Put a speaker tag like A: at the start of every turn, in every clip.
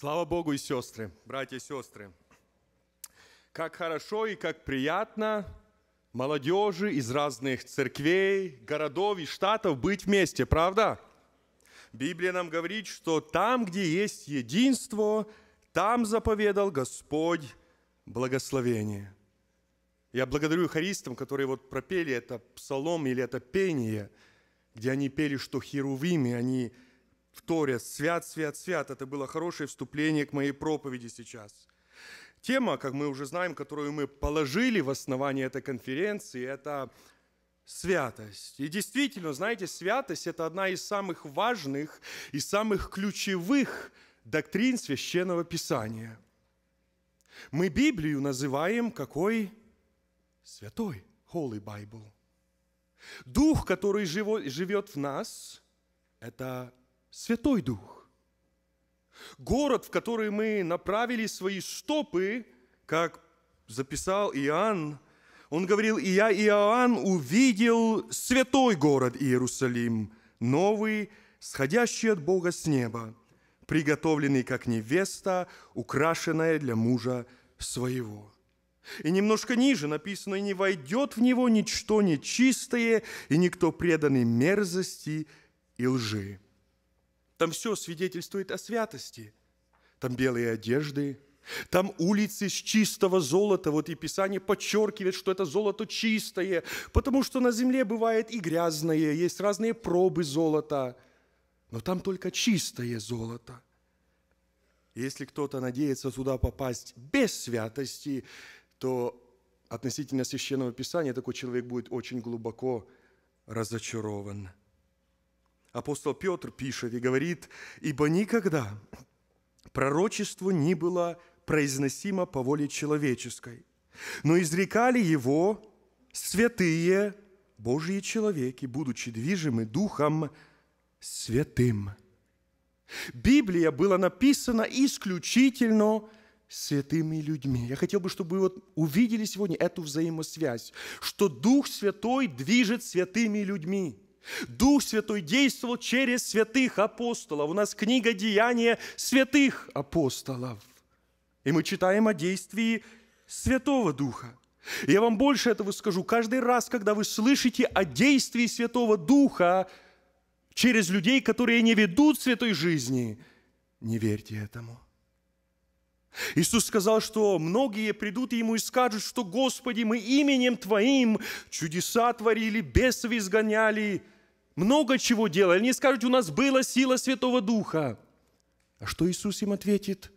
A: Слава Богу и сестры, братья и сестры. Как хорошо и как приятно молодежи из разных церквей, городов и штатов быть вместе, правда? Библия нам говорит, что там, где есть единство, там заповедал Господь благословение. Я благодарю харистам, которые вот пропели это псалом или это пение, где они пели, что херувими, они в Торе. Свят, свят, свят. Это было хорошее вступление к моей проповеди сейчас. Тема, как мы уже знаем, которую мы положили в основании этой конференции, это святость. И действительно, знаете, святость – это одна из самых важных и самых ключевых доктрин Священного Писания. Мы Библию называем какой? Святой, Holy Bible. Дух, который живет в нас, это Святой Дух. Город, в который мы направили свои стопы, как записал Иоанн, он говорил, «И я, Иоанн, увидел святой город Иерусалим, новый, сходящий от Бога с неба, приготовленный как невеста, украшенная для мужа своего». И немножко ниже написано, «И не войдет в него ничто нечистое, и никто преданный мерзости и лжи». Там все свидетельствует о святости. Там белые одежды, там улицы с чистого золота. Вот и Писание подчеркивает, что это золото чистое, потому что на земле бывает и грязное, есть разные пробы золота, но там только чистое золото. Если кто-то надеется туда попасть без святости, то относительно Священного Писания такой человек будет очень глубоко разочарован – апостол Петр пишет и говорит, «Ибо никогда пророчество не было произносимо по воле человеческой, но изрекали его святые Божьи человеки, будучи движимы Духом Святым». Библия была написана исключительно святыми людьми. Я хотел бы, чтобы вы вот увидели сегодня эту взаимосвязь, что Дух Святой движет святыми людьми – Дух Святой действовал через святых апостолов. У нас книга «Деяния святых апостолов». И мы читаем о действии Святого Духа. Я вам больше этого скажу. Каждый раз, когда вы слышите о действии Святого Духа через людей, которые не ведут святой жизни, не верьте этому – Иисус сказал, что многие придут ему и скажут, что «Господи, мы именем Твоим чудеса творили, бесов изгоняли, много чего делали». Они скажут, у нас была сила Святого Духа. А что Иисус им ответит?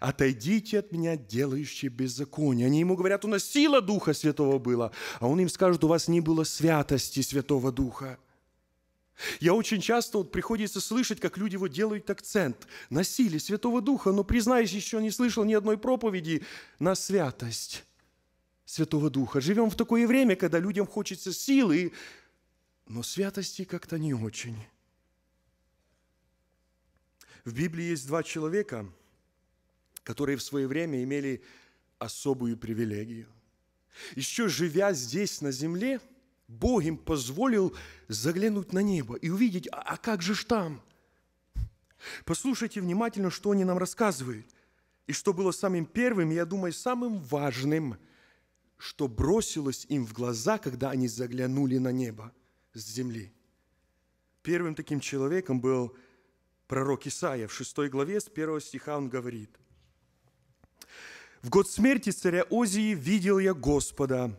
A: «Отойдите от меня, делающие беззаконие». Они ему говорят, у нас сила Духа Святого была, а он им скажет, у вас не было святости Святого Духа – я очень часто вот приходится слышать, как люди вот делают акцент на силе Святого Духа, но, признаюсь, еще не слышал ни одной проповеди на святость Святого Духа. Живем в такое время, когда людям хочется силы, но святости как-то не очень. В Библии есть два человека, которые в свое время имели особую привилегию. Еще живя здесь, на земле – Бог им позволил заглянуть на небо и увидеть, а, а как же ж там? Послушайте внимательно, что они нам рассказывают. И что было самым первым, я думаю, самым важным, что бросилось им в глаза, когда они заглянули на небо с земли. Первым таким человеком был пророк Исаия. В 6 главе с 1 стиха он говорит. «В год смерти царя Озии видел я Господа,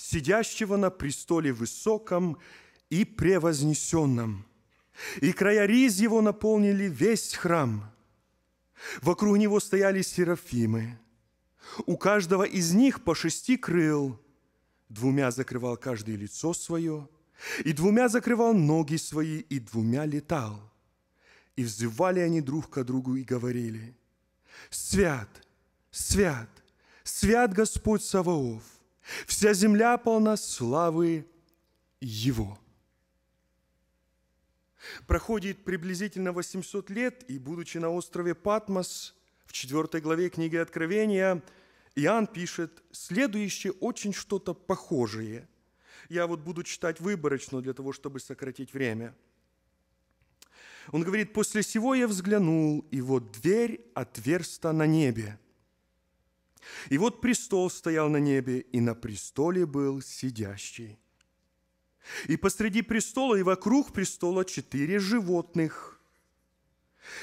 A: сидящего на престоле высоком и превознесенном. И края риз его наполнили весь храм. Вокруг него стояли серафимы. У каждого из них по шести крыл. Двумя закрывал каждое лицо свое, и двумя закрывал ноги свои, и двумя летал. И взывали они друг к другу и говорили, «Свят, свят, свят Господь Саваоф, Вся земля полна славы Его. Проходит приблизительно 800 лет, и, будучи на острове Патмос, в 4 главе книги Откровения, Иоанн пишет следующее очень что-то похожее. Я вот буду читать выборочно для того, чтобы сократить время. Он говорит, «После сего я взглянул, и вот дверь отверста на небе». И вот престол стоял на небе, и на престоле был сидящий. И посреди престола и вокруг престола четыре животных.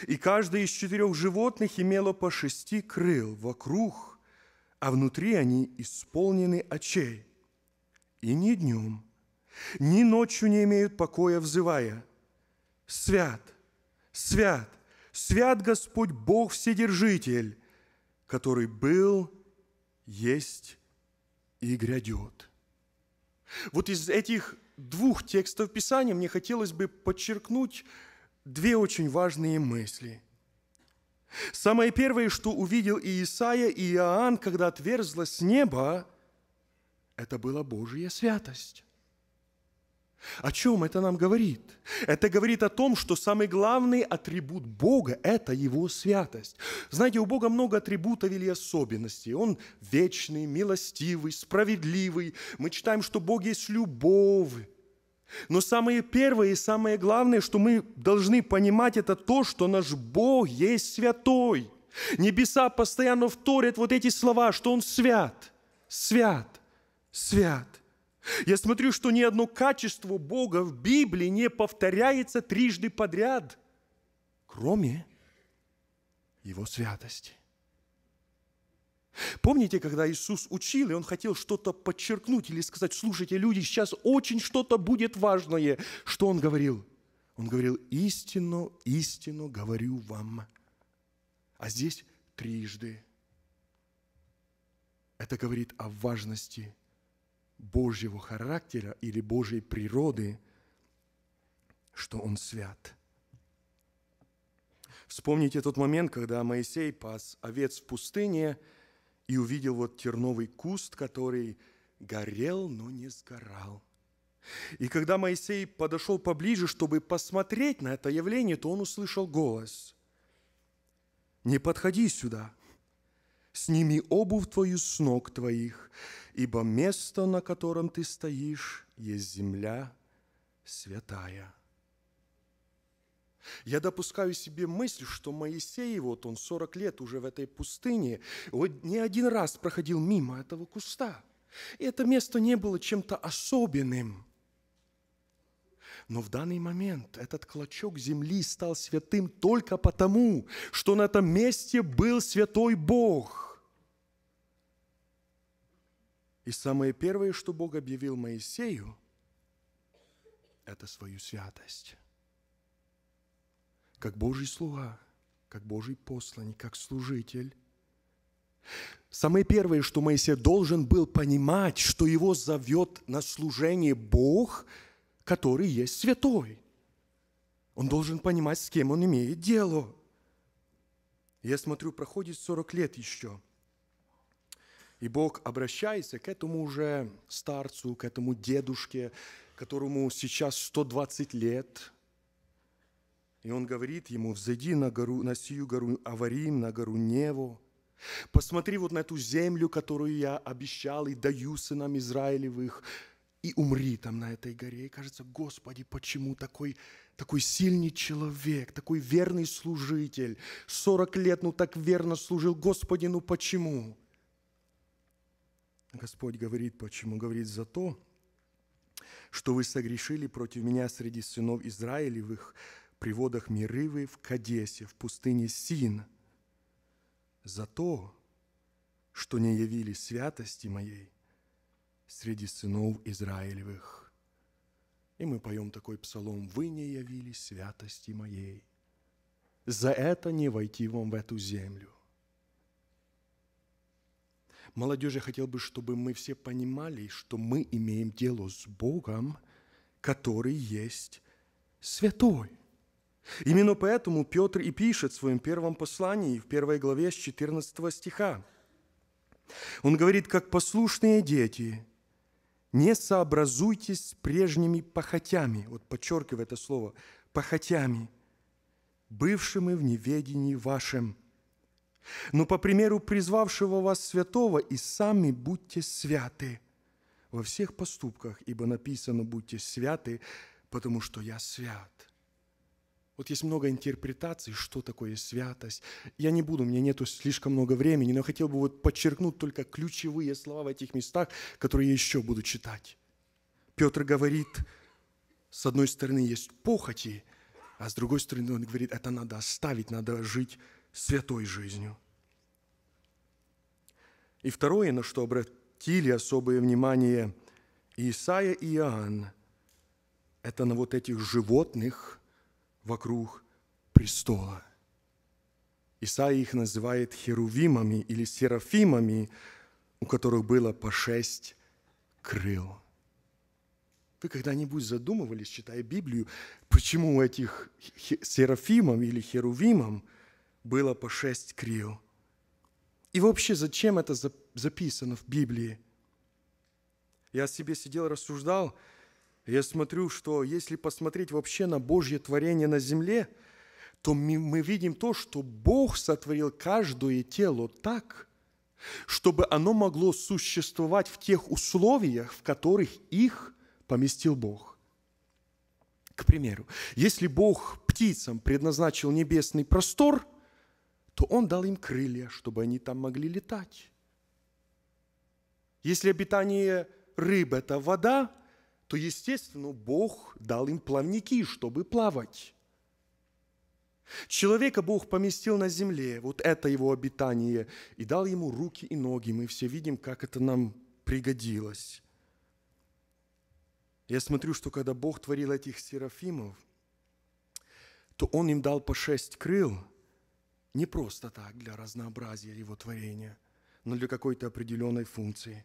A: И каждое из четырех животных имело по шести крыл вокруг, а внутри они исполнены очей. И ни днем, ни ночью не имеют покоя, взывая «Свят, свят, свят Господь Бог Вседержитель!» который был, есть и грядет. Вот из этих двух текстов Писания мне хотелось бы подчеркнуть две очень важные мысли. Самое первое, что увидел и Исаия, и Иоанн, когда отверзлось небо, это была Божья святость. О чем это нам говорит? Это говорит о том, что самый главный атрибут Бога – это Его святость. Знаете, у Бога много атрибутов или особенностей. Он вечный, милостивый, справедливый. Мы читаем, что Бог есть любовь. Но самое первое и самое главное, что мы должны понимать, это то, что наш Бог есть святой. Небеса постоянно вторят вот эти слова, что Он свят, свят, свят – я смотрю, что ни одно качество Бога в Библии не повторяется трижды подряд, кроме Его святости. Помните, когда Иисус учил, и Он хотел что-то подчеркнуть или сказать, слушайте, люди, сейчас очень что-то будет важное. Что Он говорил? Он говорил, истину, истину говорю вам. А здесь трижды. Это говорит о важности Божьего характера или Божьей природы, что Он свят. Вспомните тот момент, когда Моисей пас овец в пустыне и увидел вот терновый куст, который горел, но не сгорал. И когда Моисей подошел поближе, чтобы посмотреть на это явление, то он услышал голос. «Не подходи сюда!» – сними обувь твою с ног твоих, ибо место, на котором ты стоишь, есть земля святая. Я допускаю себе мысль, что Моисей, вот он 40 лет уже в этой пустыне, вот не один раз проходил мимо этого куста. И это место не было чем-то особенным. Но в данный момент этот клочок земли стал святым только потому, что на этом месте был святой Бог – и самое первое, что Бог объявил Моисею, это свою святость. Как Божий слуга, как Божий посланник, как служитель. Самое первое, что Моисей должен был понимать, что его зовет на служение Бог, который есть святой. Он должен понимать, с кем он имеет дело. Я смотрю, проходит 40 лет еще – и Бог обращается к этому уже старцу, к этому дедушке, которому сейчас 120 лет. И он говорит ему, взойди на, гору, на сию гору Аварим, на гору Неву, посмотри вот на эту землю, которую я обещал и даю сынам Израилевых, и умри там на этой горе. И кажется, Господи, почему такой, такой сильный человек, такой верный служитель, 40 лет, ну так верно служил, Господи, ну почему? Почему? Господь говорит, почему? Говорит за то, что вы согрешили против меня среди сынов Израилевых, при водах Мирывы, в Кадесе, в пустыне Син, за то, что не явили святости моей среди сынов Израилевых. И мы поем такой псалом, «Вы не явили святости моей, за это не войти вам в эту землю» молодежи хотел бы, чтобы мы все понимали, что мы имеем дело с Богом, который есть святой. Именно поэтому Петр и пишет в своем первом послании, в первой главе с 14 стиха. Он говорит, как послушные дети, не сообразуйтесь с прежними похотями, вот подчеркиваю это слово, похотями, бывшими в неведении вашим – но по примеру призвавшего вас святого и сами будьте святы во всех поступках, ибо написано «будьте святы, потому что я свят». Вот есть много интерпретаций, что такое святость. Я не буду, у меня нету слишком много времени, но хотел бы вот подчеркнуть только ключевые слова в этих местах, которые я еще буду читать. Петр говорит, с одной стороны есть похоти, а с другой стороны он говорит, это надо оставить, надо жить святой жизнью. И второе, на что обратили особое внимание Исаия и Иоанн, это на вот этих животных вокруг престола. Исаия их называет херувимами или серафимами, у которых было по шесть крыл. Вы когда-нибудь задумывались, читая Библию, почему у этих серафимов или херувимов – было по шесть крил. И вообще, зачем это записано в Библии? Я себе сидел, рассуждал, я смотрю, что если посмотреть вообще на Божье творение на земле, то мы видим то, что Бог сотворил каждое тело так, чтобы оно могло существовать в тех условиях, в которых их поместил Бог. К примеру, если Бог птицам предназначил небесный простор – то Он дал им крылья, чтобы они там могли летать. Если обитание рыб – это вода, то, естественно, Бог дал им плавники, чтобы плавать. Человека Бог поместил на земле, вот это его обитание, и дал ему руки и ноги. Мы все видим, как это нам пригодилось. Я смотрю, что когда Бог творил этих серафимов, то Он им дал по шесть крыл – не просто так для разнообразия его творения, но для какой-то определенной функции.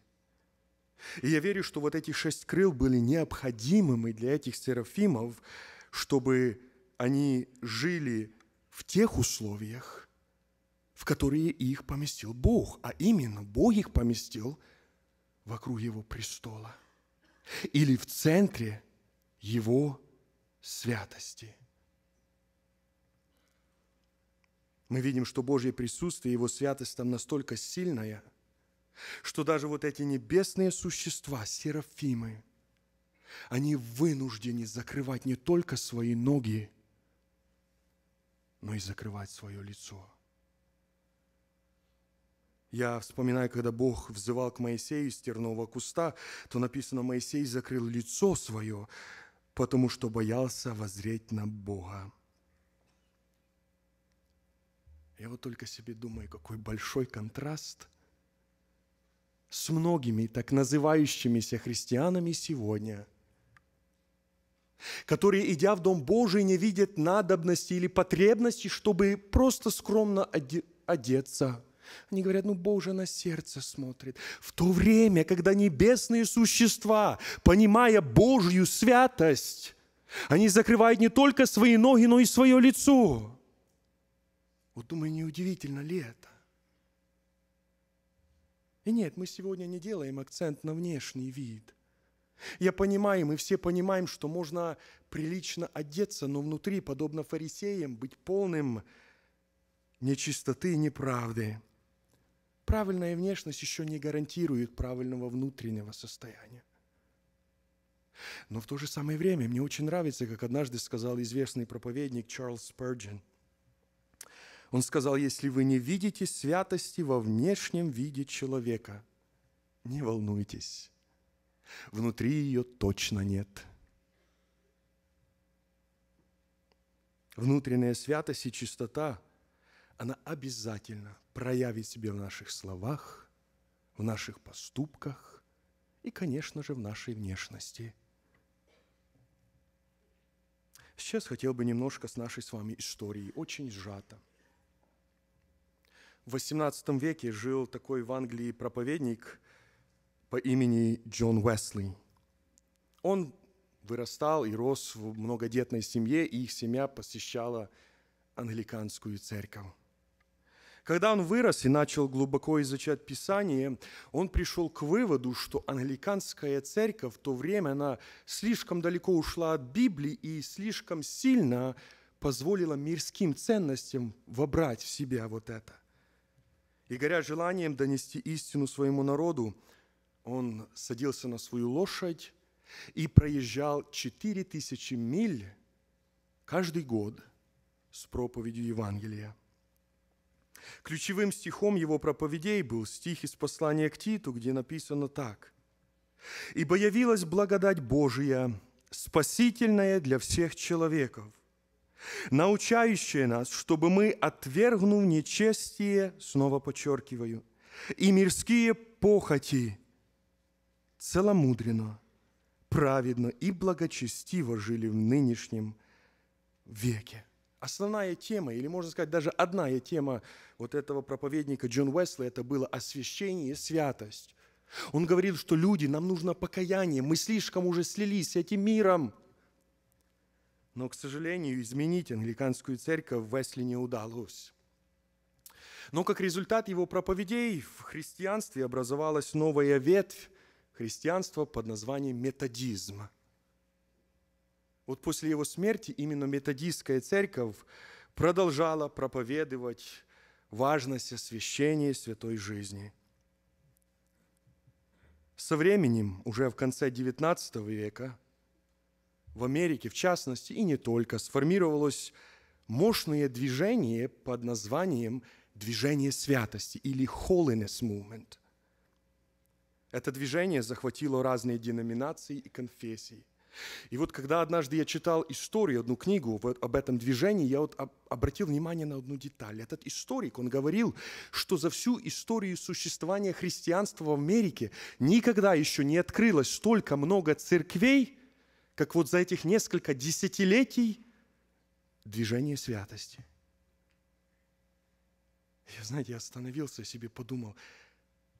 A: И я верю, что вот эти шесть крыл были необходимыми для этих серафимов, чтобы они жили в тех условиях, в которые их поместил Бог, а именно Бог их поместил вокруг его престола или в центре его святости – мы видим, что Божье присутствие, Его святость там настолько сильная, что даже вот эти небесные существа, серафимы, они вынуждены закрывать не только свои ноги, но и закрывать свое лицо. Я вспоминаю, когда Бог взывал к Моисею из тернового куста, то написано, Моисей закрыл лицо свое, потому что боялся воззреть на Бога. Я вот только себе думаю, какой большой контраст с многими так называющимися христианами сегодня, которые, идя в Дом Божий, не видят надобности или потребности, чтобы просто скромно одеться – они говорят, ну Боже на сердце смотрит. В то время, когда небесные существа, понимая Божью святость, они закрывают не только свои ноги, но и свое лицо. Вот думаю, неудивительно ли это? И нет, мы сегодня не делаем акцент на внешний вид. Я понимаю, мы все понимаем, что можно прилично одеться, но внутри, подобно фарисеям, быть полным нечистоты и неправды. Правильная внешность еще не гарантирует правильного внутреннего состояния. Но в то же самое время мне очень нравится, как однажды сказал известный проповедник Чарльз Спurgeon – он сказал, если вы не видите святости во внешнем виде человека, не волнуйтесь, внутри ее точно нет. Внутренняя святость и чистота, она обязательно проявит себя в наших словах, в наших поступках и, конечно же, в нашей внешности – Сейчас хотел бы немножко с нашей с вами историей, очень сжато – в XVIII веке жил такой в Англии проповедник по имени Джон Уэсли. Он вырастал и рос в многодетной семье, и их семья посещала англиканскую церковь. Когда он вырос и начал глубоко изучать Писание, он пришел к выводу, что англиканская церковь в то время она слишком далеко ушла от Библии и слишком сильно позволила мирским ценностям вобрать в себя вот это и горя желанием донести истину своему народу, он садился на свою лошадь и проезжал четыре тысячи миль каждый год с проповедью Евангелия. Ключевым стихом его проповедей был стих из послания к Титу, где написано так. «Ибо явилась благодать Божия, спасительная для всех человеков, научающее нас, чтобы мы, отвергнув нечестие, снова подчеркиваю, и мирские похоти, целомудренно, праведно и благочестиво жили в нынешнем веке. Основная тема, или можно сказать, даже одна тема вот этого проповедника Джон Уэсли, это было освящение и святость. Он говорил, что люди, нам нужно покаяние, мы слишком уже слились с этим миром – но, к сожалению, изменить англиканскую церковь Весли не удалось. Но как результат его проповедей в христианстве образовалась новая ветвь христианства под названием методизм. Вот после его смерти именно методистская церковь продолжала проповедовать важность освящения святой жизни. Со временем, уже в конце XIX века, в Америке в частности, и не только, сформировалось мощное движение под названием «Движение святости» или «Holiness Movement». Это движение захватило разные деноминации и конфессии. И вот когда однажды я читал историю, одну книгу вот об этом движении, я вот обратил внимание на одну деталь. Этот историк, он говорил, что за всю историю существования христианства в Америке никогда еще не открылось столько много церквей, как вот за этих несколько десятилетий движение святости. Я, знаете, я остановился себе, подумал,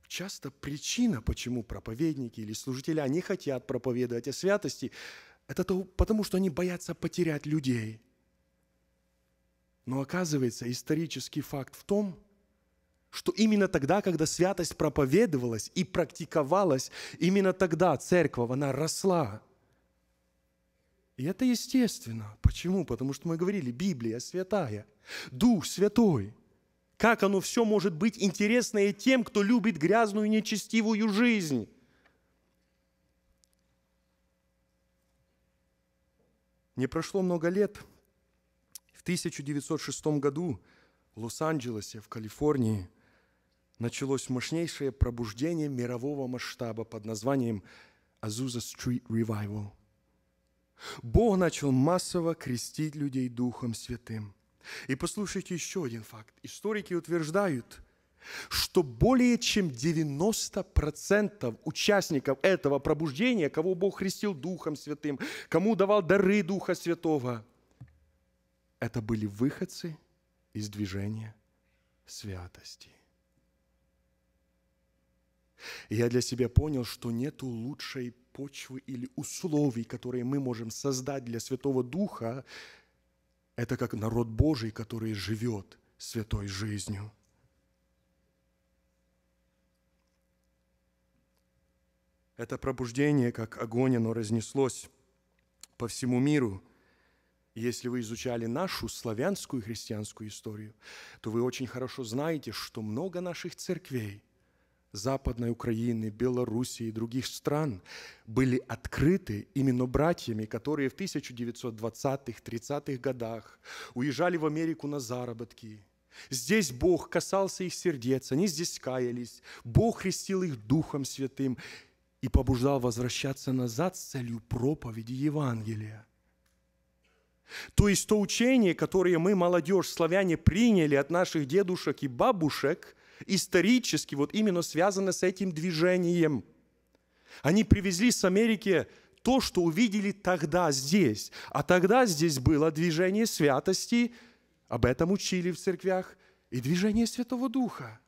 A: часто причина, почему проповедники или служители, они хотят проповедовать о святости, это то, потому что они боятся потерять людей. Но оказывается, исторический факт в том, что именно тогда, когда святость проповедовалась и практиковалась, именно тогда церковь, она росла – и это естественно. Почему? Потому что мы говорили, Библия святая, Дух Святой. Как оно все может быть интересно и тем, кто любит грязную и нечестивую жизнь? Не прошло много лет. В 1906 году в Лос-Анджелесе, в Калифорнии, началось мощнейшее пробуждение мирового масштаба под названием Azusa Street Revival – Бог начал массово крестить людей Духом Святым. И послушайте еще один факт. Историки утверждают, что более чем 90% участников этого пробуждения, кого Бог крестил Духом Святым, кому давал дары Духа Святого, это были выходцы из движения святости. И я для себя понял, что нету лучшей почвы или условий, которые мы можем создать для Святого Духа, это как народ Божий, который живет святой жизнью. Это пробуждение, как огонь, оно разнеслось по всему миру. Если вы изучали нашу славянскую христианскую историю, то вы очень хорошо знаете, что много наших церквей – Западной Украины, Белоруссии и других стран были открыты именно братьями, которые в 1920-х, 30-х годах уезжали в Америку на заработки. Здесь Бог касался их сердец, они здесь каялись. Бог хрестил их Духом Святым и побуждал возвращаться назад с целью проповеди Евангелия. То есть то учение, которое мы, молодежь, славяне, приняли от наших дедушек и бабушек – исторически вот именно связаны с этим движением. Они привезли с Америки то, что увидели тогда здесь. А тогда здесь было движение святости, об этом учили в церквях, и движение Святого Духа.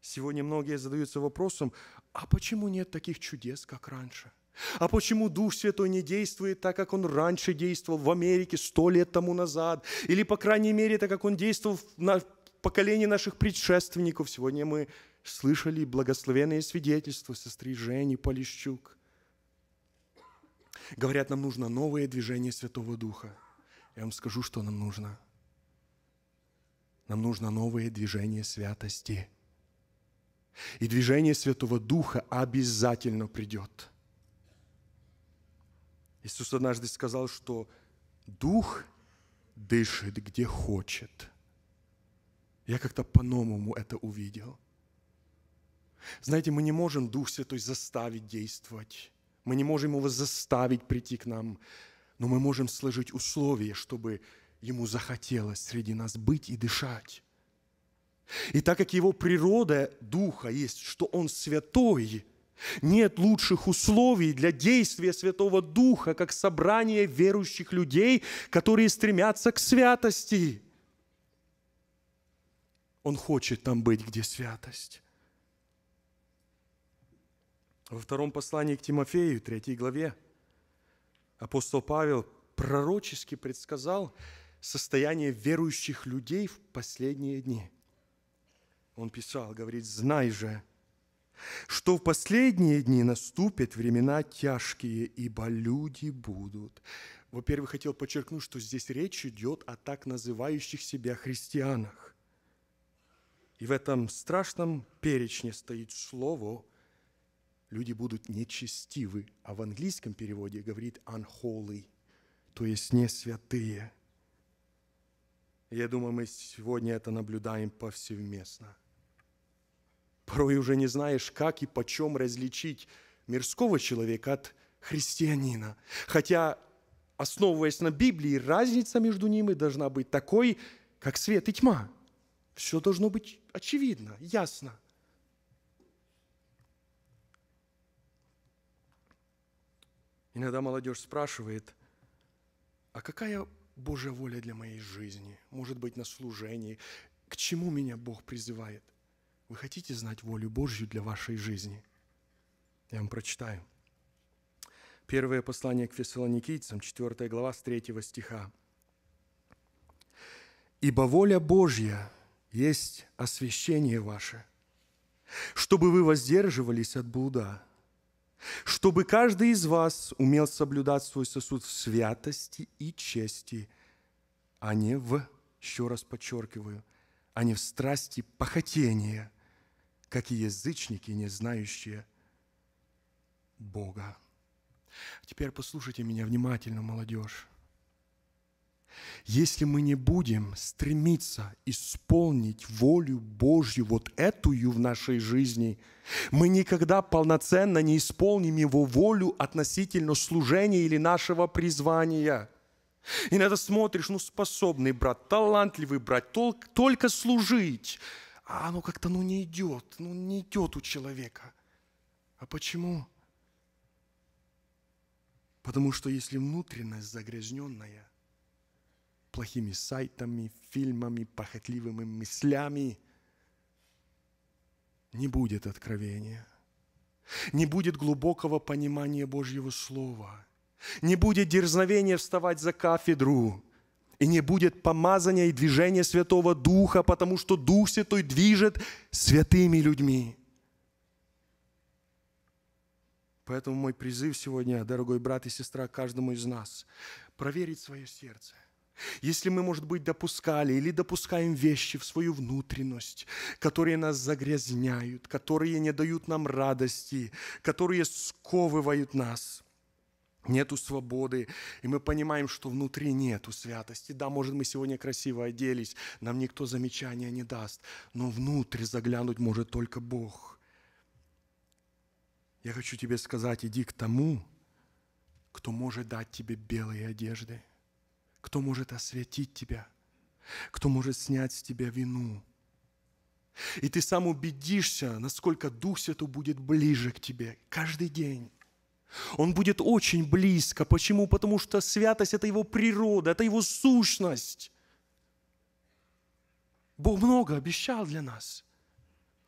A: Сегодня многие задаются вопросом, а почему нет таких чудес, как раньше? А почему Дух Святой не действует так, как Он раньше действовал в Америке сто лет тому назад? Или, по крайней мере, так, как Он действовал в поколении наших предшественников? Сегодня мы слышали благословенные свидетельства сестры Жени Полищук. Говорят, нам нужно новое движение Святого Духа. Я вам скажу, что нам нужно. Нам нужно новое движение святости. И движение Святого Духа обязательно придет – Иисус однажды сказал, что дух дышит где хочет. Я как-то по-новому это увидел. Знаете, мы не можем Дух Святой заставить действовать. Мы не можем его заставить прийти к нам, но мы можем сложить условия, чтобы ему захотелось среди нас быть и дышать. И так как его природа Духа есть, что он святой – нет лучших условий для действия Святого Духа, как собрание верующих людей, которые стремятся к святости. Он хочет там быть, где святость. Во втором послании к Тимофею, третьей главе, апостол Павел пророчески предсказал состояние верующих людей в последние дни. Он писал, говорит, «Знай же, что в последние дни наступят времена тяжкие, ибо люди будут. Во-первых, хотел подчеркнуть, что здесь речь идет о так называющих себя христианах. И в этом страшном перечне стоит слово «люди будут нечестивы», а в английском переводе говорит «unholy», то есть «не святые». Я думаю, мы сегодня это наблюдаем повсеместно – Порой уже не знаешь, как и почем различить мирского человека от христианина. Хотя, основываясь на Библии, разница между ними должна быть такой, как свет и тьма. Все должно быть очевидно, ясно. Иногда молодежь спрашивает, а какая Божья воля для моей жизни? Может быть, на служении? К чему меня Бог призывает – вы хотите знать волю Божью для вашей жизни? Я вам прочитаю. Первое послание к фессалоникийцам, 4 глава, с 3 стиха. «Ибо воля Божья есть освящение ваше, чтобы вы воздерживались от блуда, чтобы каждый из вас умел соблюдать свой сосуд в святости и чести, а не в, еще раз подчеркиваю, а не в страсти похотения – как и язычники, не знающие Бога. Теперь послушайте меня внимательно, молодежь. Если мы не будем стремиться исполнить волю Божью, вот этую в нашей жизни, мы никогда полноценно не исполним Его волю относительно служения или нашего призвания. И надо смотришь, ну способный брат, талантливый брат, только служить – а оно как-то ну, не идет, ну, не идет у человека. А почему? Потому что если внутренность загрязненная плохими сайтами, фильмами, похотливыми мыслями, не будет откровения, не будет глубокого понимания Божьего Слова, не будет дерзновения вставать за кафедру, и не будет помазания и движения Святого Духа, потому что Дух Святой движет святыми людьми. Поэтому мой призыв сегодня, дорогой брат и сестра, каждому из нас, проверить свое сердце. Если мы, может быть, допускали или допускаем вещи в свою внутренность, которые нас загрязняют, которые не дают нам радости, которые сковывают нас – нету свободы, и мы понимаем, что внутри нету святости. Да, может, мы сегодня красиво оделись, нам никто замечания не даст, но внутрь заглянуть может только Бог. Я хочу тебе сказать, иди к тому, кто может дать тебе белые одежды, кто может осветить тебя, кто может снять с тебя вину. И ты сам убедишься, насколько Дух Святой будет ближе к тебе каждый день. Он будет очень близко. Почему? Потому что святость – это его природа, это его сущность. Бог много обещал для нас.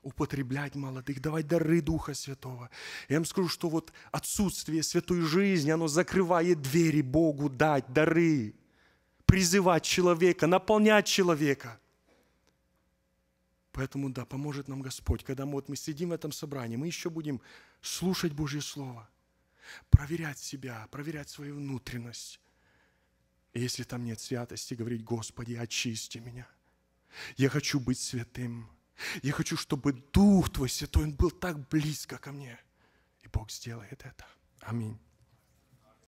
A: Употреблять молодых, давать дары Духа Святого. Я вам скажу, что вот отсутствие святой жизни, оно закрывает двери Богу дать дары, призывать человека, наполнять человека – Поэтому да, поможет нам Господь, когда мы, вот мы сидим в этом собрании, мы еще будем слушать Божье Слово проверять себя, проверять свою внутренность. И если там нет святости, говорить, Господи, очисти меня. Я хочу быть святым. Я хочу, чтобы Дух Твой Святой, Он был так близко ко мне. И Бог сделает это. Аминь.